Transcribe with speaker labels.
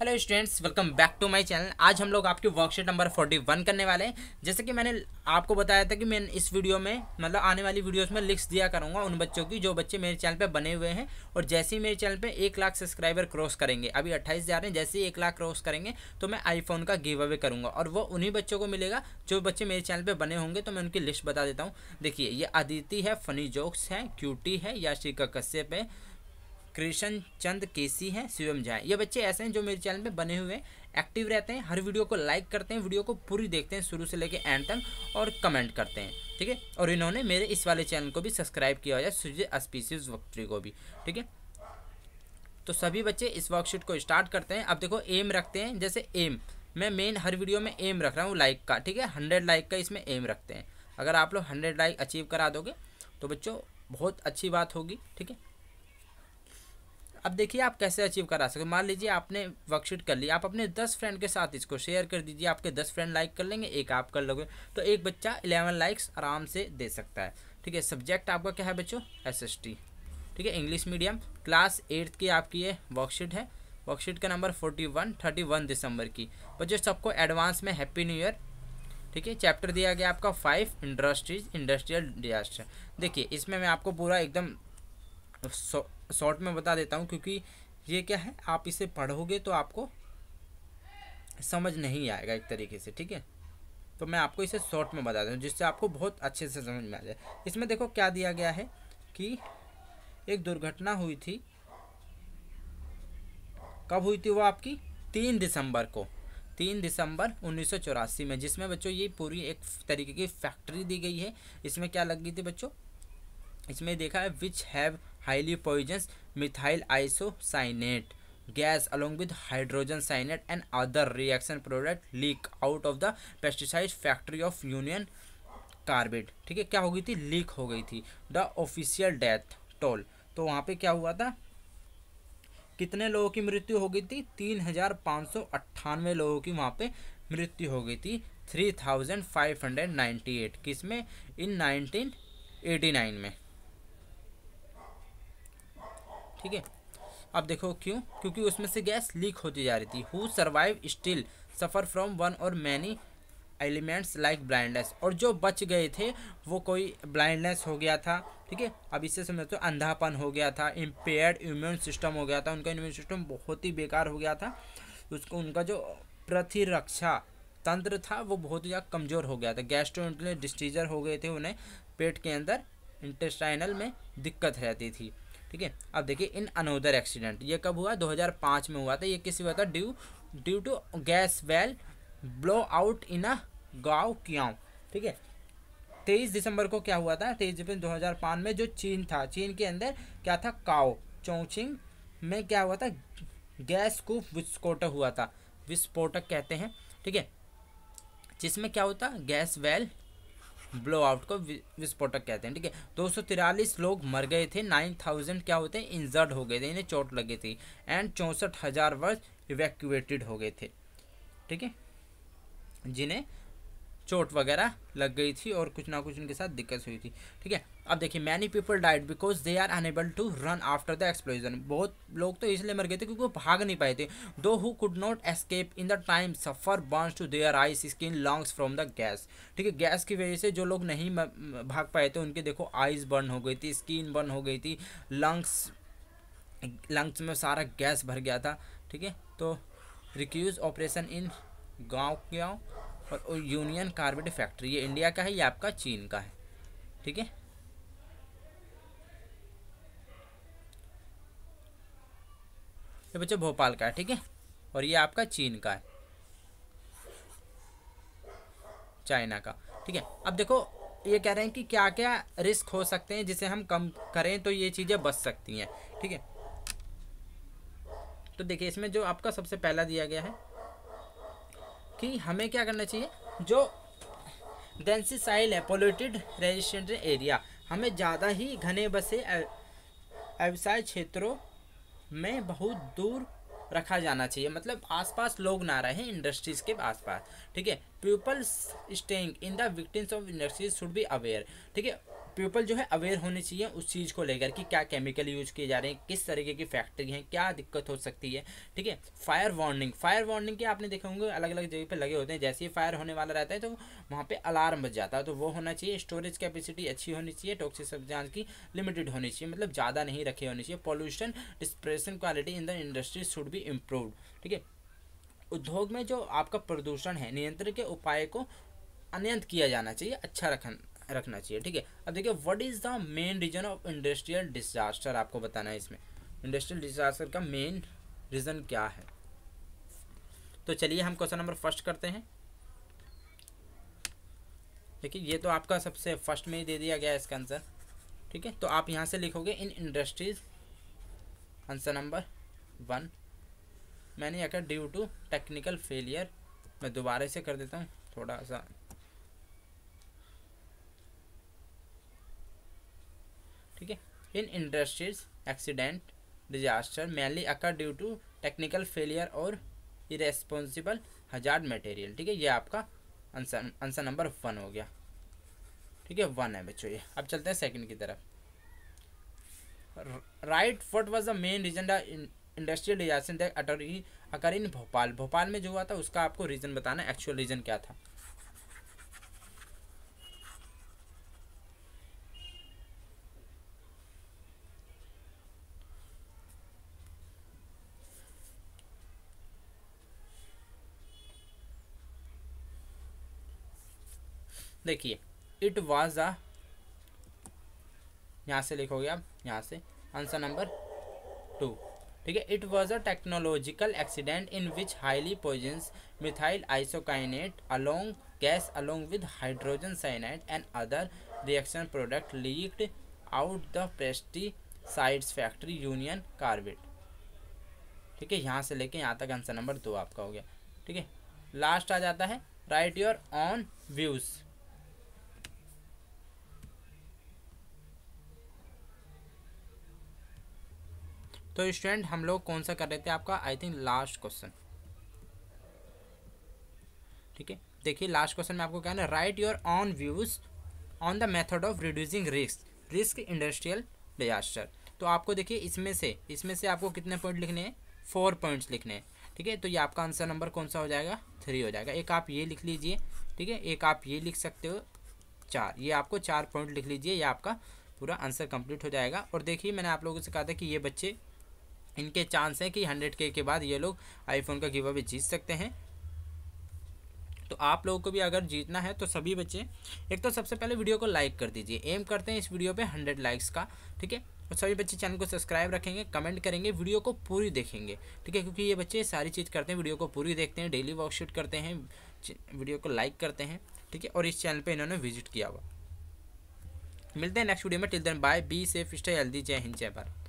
Speaker 1: hello students welcome back to my channel आज हम लोग आपकी वर्कशीट नंबर फोर्टी वन करने वाले हैं जैसे कि मैंने आपको बताया था कि मैं इस वीडियो में मतलब आने वाली वीडियोस में लिस्ट दिया करूँगा उन बच्चों की जो बच्चे मेरे चैनल पे बने हुए हैं और जैसे ही मेरे चैनल पे एक लाख सब्सक्राइबर क्रॉस करेंगे अभी अट्ठाईस हज़ार हैं जैसे ही एक लाख क्रॉस करेंगे तो मैं आईफोन का गिव अवे करूँगा और वो उन्हीं बच्चों को मिलेगा जो बच्चे मेरे चैनल पर बने होंगे तो मैं उनकी लिस्ट बता देता हूँ देखिए ये अदिति है फनी जोक्स हैं क्यूटी है या श्री कश्यप है कृष्ण चंद केसी हैं शिवम झा ये बच्चे ऐसे हैं जो मेरे चैनल पे बने हुए हैं एक्टिव रहते हैं हर वीडियो को लाइक करते हैं वीडियो को पूरी देखते हैं शुरू से लेकर एंड तक और कमेंट करते हैं ठीक है और इन्होंने मेरे इस वाले चैनल को भी सब्सक्राइब किया हुआ है सूर्य अस्पीसीज वक्तरी को भी ठीक है तो सभी बच्चे इस वर्कशीट को स्टार्ट करते हैं अब देखो एम रखते हैं जैसे एम मैं मेन हर वीडियो में एम रख रहा हूँ लाइक का ठीक है हंड्रेड लाइक का इसमें एम रखते हैं अगर आप लोग हंड्रेड लाइक अचीव करा दोगे तो बच्चों बहुत अच्छी बात होगी ठीक है अब देखिए आप कैसे अचीव करा सकते मान लीजिए आपने वर्कशीट कर ली आप अपने दस फ्रेंड के साथ इसको शेयर कर दीजिए आपके दस फ्रेंड लाइक कर लेंगे एक आप कर लोगे तो एक बच्चा इलेवन लाइक्स आराम से दे सकता है ठीक है सब्जेक्ट आपका क्या है बच्चों एस ठीक है इंग्लिश मीडियम क्लास एट्थ की आपकी ये वर्कशीट है वर्कशीट का number forty one thirty one दिसंबर की बच्चों सबको एडवांस में हैप्पी न्यू ईयर ठीक है चैप्टर दिया गया आपका फाइव इंडस्ट्रीज इंडस्ट्रियल डिजास्टर देखिए इसमें मैं आपको पूरा एकदम शॉर्ट में बता देता हूँ क्योंकि ये क्या है आप इसे पढ़ोगे तो आपको समझ नहीं आएगा एक तरीके से ठीक है तो मैं आपको इसे शॉर्ट में बता दूँ जिससे आपको बहुत अच्छे से समझ में आ जाए इसमें देखो क्या दिया गया है कि एक दुर्घटना हुई थी कब हुई थी वो आपकी तीन दिसंबर को तीन दिसंबर उन्नीस में जिसमें बच्चों ये पूरी एक तरीके की फैक्ट्री दी गई है इसमें क्या लग गई थी बच्चों इसमें देखा है which have highly poisonous methyl isocyanate gas along with hydrogen cyanide and other reaction product leak out of the pesticide factory of union Carbide ठीक है क्या हो गई थी लीक हो गई थी द ऑफिशियल डेथ टोल तो वहाँ पे क्या हुआ था कितने लोगों की मृत्यु हो गई थी तीन हज़ार पाँच सौ अट्ठानवे लोगों की वहाँ पे मृत्यु हो गई थी three thousand five hundred ninety eight किस में इन नाइनटीन एटी नाइन में ठीक है अब देखो क्यों क्योंकि उसमें से गैस लीक होती जा रही थी who survive still suffer from one और मैनी एलिमेंट्स लाइक ब्लाइंडनेस और जो बच गए थे वो कोई ब्लाइंडनेस हो गया था ठीक है अब इससे समझते हो तो अंधापन हो गया था इम्पेयर्ड इम्यून सिस्टम हो गया था उनका इम्यून सिस्टम बहुत ही बेकार हो गया था उसको उनका जो प्रतिरक्षा तंत्र था वो बहुत ही ज़्यादा कमज़ोर हो गया था गैस्ट्रो डिस्टीजर हो गए थे उन्हें पेट के अंदर इंटेस्टाइनल में दिक्कत रहती थी ठीक है अब देखिए इन अनोदर एक्सीडेंट ये कब हुआ 2005 में हुआ था ये किस हुआ था due due to gas well blow out in a गाँव क्या ठीक है तेईस दिसंबर को क्या हुआ था तेईस दिसंबर दो हज़ार में जो चीन था चीन के अंदर क्या था काओ चौचिंग में क्या हुआ था गैस को विस्फोटक हुआ था विस्फोटक कहते हैं ठीक है जिसमें क्या होता गैस वेल ब्लो आउट को विस्फोटक कहते हैं ठीक है दो लोग मर गए थे नाइन क्या होते हैं इंजर्ड हो गए थे इन्हें चोट लगी थी एंड चौंसठ हज़ार वर्ष इवेक्यूएटेड हो गए थे ठीक है जिन्हें चोट वगैरह लग गई थी और कुछ ना कुछ उनके साथ दिक्कत हुई थी ठीक है अब देखिए many people died because they are unable to run after the explosion बहुत लोग तो इसलिए मर गए थे क्योंकि वो भाग नहीं पाए थे दो who could not escape in the time suffer burns to their eyes skin lungs from the gas ठीक है गैस की वजह से जो लोग नहीं भाग पाए थे उनके देखो आइज बर्न हो गई थी स्किन बर्न हो गई थी लंग्स लंग्स में सारा गैस भर गया था ठीक है तो रिक्यूज ऑपरेशन इन गाँव गाँव और यूनियन कार्बेट फैक्ट्री ये इंडिया का है या आपका चीन का है ठीक है ये बच्चे भोपाल का है ठीक है और ये आपका चीन का है चाइना का ठीक है अब देखो ये कह रहे हैं कि क्या क्या रिस्क हो सकते हैं जिसे हम कम करें तो ये चीज़ें बच सकती हैं ठीक है तो देखिए इसमें जो आपका सबसे पहला दिया गया है कि हमें क्या करना चाहिए जो डेंसी साइल है पोल्यूटेड रेजिस्टेंट एरिया हमें ज़्यादा ही घने बसे व्यवसाय क्षेत्रों में बहुत दूर रखा जाना चाहिए मतलब आसपास लोग ना रहे इंडस्ट्रीज़ के आसपास ठीक है peoples staying in the victims of industries should be aware ठीक है पीपल जो है अवेयर होने चाहिए उस चीज़ को लेकर कि क्या केमिकल यूज किए जा रहे हैं किस तरीके की फैक्ट्री हैं क्या दिक्कत हो सकती है ठीक है फायर वार्निंग फायर वार्निंग के आपने देखे होंगे अलग अलग जगह पे लगे होते हैं जैसे ही फायर होने वाला रहता है तो वहाँ पे अलार्म बज जाता है तो वो होना चाहिए स्टोरेज कैपेसिटी अच्छी होनी चाहिए टॉक्सिक जांच की लिमिटेड होनी चाहिए मतलब ज़्यादा नहीं रखी होनी चाहिए pollution dispersion quality in the industry should be improve ठीक है उद्योग में जो आपका प्रदूषण है नियंत्रण के उपाय को अनियंत किया जाना चाहिए अच्छा रखन रखना चाहिए ठीक है अब देखिए what is the main reason of industrial disaster आपको बताना है इसमें इंडस्ट्रियल डिजास्टर का मेन रीज़न क्या है तो चलिए हम क्वेश्चन नंबर फर्स्ट करते हैं देखिए ये तो आपका सबसे फर्स्ट में ही दे दिया गया है इसका आंसर ठीक है तो आप यहाँ से लिखोगे in industries answer number one मैंने यहाँ ड्यू टू टेक्निकल फेलियर मैं दोबारा से कर देता हूँ थोड़ा सा ठीक है in industries accident disaster mainly occur due to technical failure और इरेस्पॉन्सिबल हजार मटेरियल ठीक है ये आपका आंसर आंसर नंबर वन हो गया ठीक है वन है बच्चों ये अब चलते हैं सेकंड की तरफ right what was the main reason the industrial disaster that अटोरी अकर इन भोपाल भोपाल में जो हुआ था उसका आपको रीज़न बताना एक्चुअल रीज़न क्या था देखिए इट वॉज अ यहाँ से लिखोगे आप यहाँ से आंसर नंबर टू ठीक है it was a technological accident in which highly poisonous methyl isocyanate along gas along with hydrogen cyanide and other reaction product leaked out the pesticides factory union carbide ठीक है यहाँ से लेके यहाँ तक answer number दो आपका हो गया ठीक है लास्ट आ जाता है राइट योर ऑन व्यूज़ तो स्टूडेंट हम लोग कौन सा कर रहे थे आपका आई थिंक लास्ट क्वेश्चन ठीक है देखिए लास्ट क्वेश्चन में आपको क्या है right your own views on the method of reducing risk risk industrial disaster तो आपको देखिए इसमें से इसमें से आपको कितने पॉइंट लिखने हैं फोर पॉइंट्स लिखने हैं ठीक है तो ये आपका आंसर नंबर कौन सा हो जाएगा थ्री हो जाएगा एक आप ये लिख लीजिए ठीक है एक आप ये लिख सकते हो चार ये आपको चार पॉइंट लिख लीजिए ये आपका पूरा आंसर कंप्लीट हो जाएगा और देखिए मैंने आप लोगों से कहा था कि ये बच्चे इनके चांस हैं कि हंड्रेड के बाद ये लोग आईफोन का गिव अवे जीत सकते हैं तो आप लोगों को भी अगर जीतना है तो सभी बच्चे एक तो सबसे पहले वीडियो को लाइक कर दीजिए एम करते हैं इस वीडियो पे हंड्रेड लाइक्स का ठीक है और सभी बच्चे चैनल को सब्सक्राइब रखेंगे कमेंट करेंगे वीडियो को पूरी देखेंगे ठीक है क्योंकि ये बच्चे सारी चीज़ करते हैं वीडियो को पूरी देखते हैं डेली वर्कशीट करते हैं वीडियो को लाइक करते हैं ठीक है और इस चैनल पर इन्होंने विजिट किया हुआ मिलते हैं नेक्स्ट वीडियो में till then bye be safe stay healthy जय हिंद जय भारत